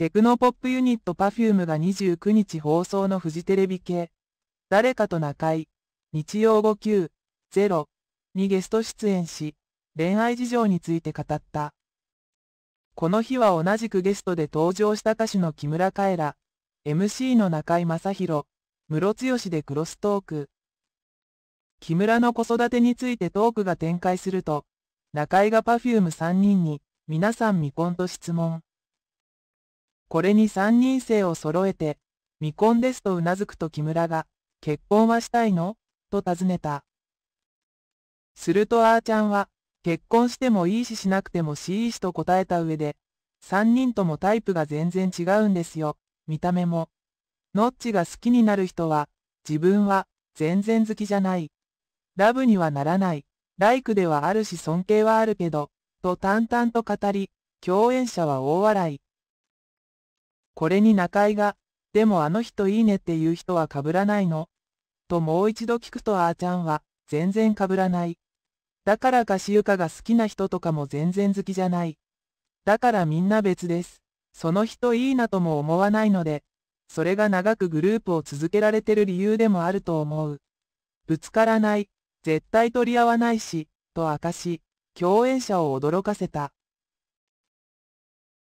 テクノポップユニットパフュームが29日放送のフジテレビ系、誰かと仲い、日曜5 9 0にゲスト出演し、恋愛事情について語った。この日は同じくゲストで登場した歌手の木村カエラ、MC の中井正宏、室ロでクロストーク。木村の子育てについてトークが展開すると、中井がパフューム3人に、皆さん未婚と質問。これに三人生を揃えて、未婚ですとうなずくと木村が、結婚はしたいのと尋ねた。するとあーちゃんは、結婚してもいいししなくてもしいいしと答えた上で、三人ともタイプが全然違うんですよ、見た目も。ノッチが好きになる人は、自分は、全然好きじゃない。ラブにはならない。ライクではあるし尊敬はあるけど、と淡々と語り、共演者は大笑い。これに中井が、でもあの人いいねっていう人は被らないの。ともう一度聞くとあーちゃんは、全然被らない。だからかしゆかが好きな人とかも全然好きじゃない。だからみんな別です。その人いいなとも思わないので、それが長くグループを続けられてる理由でもあると思う。ぶつからない、絶対取り合わないし、と明かし、共演者を驚かせた。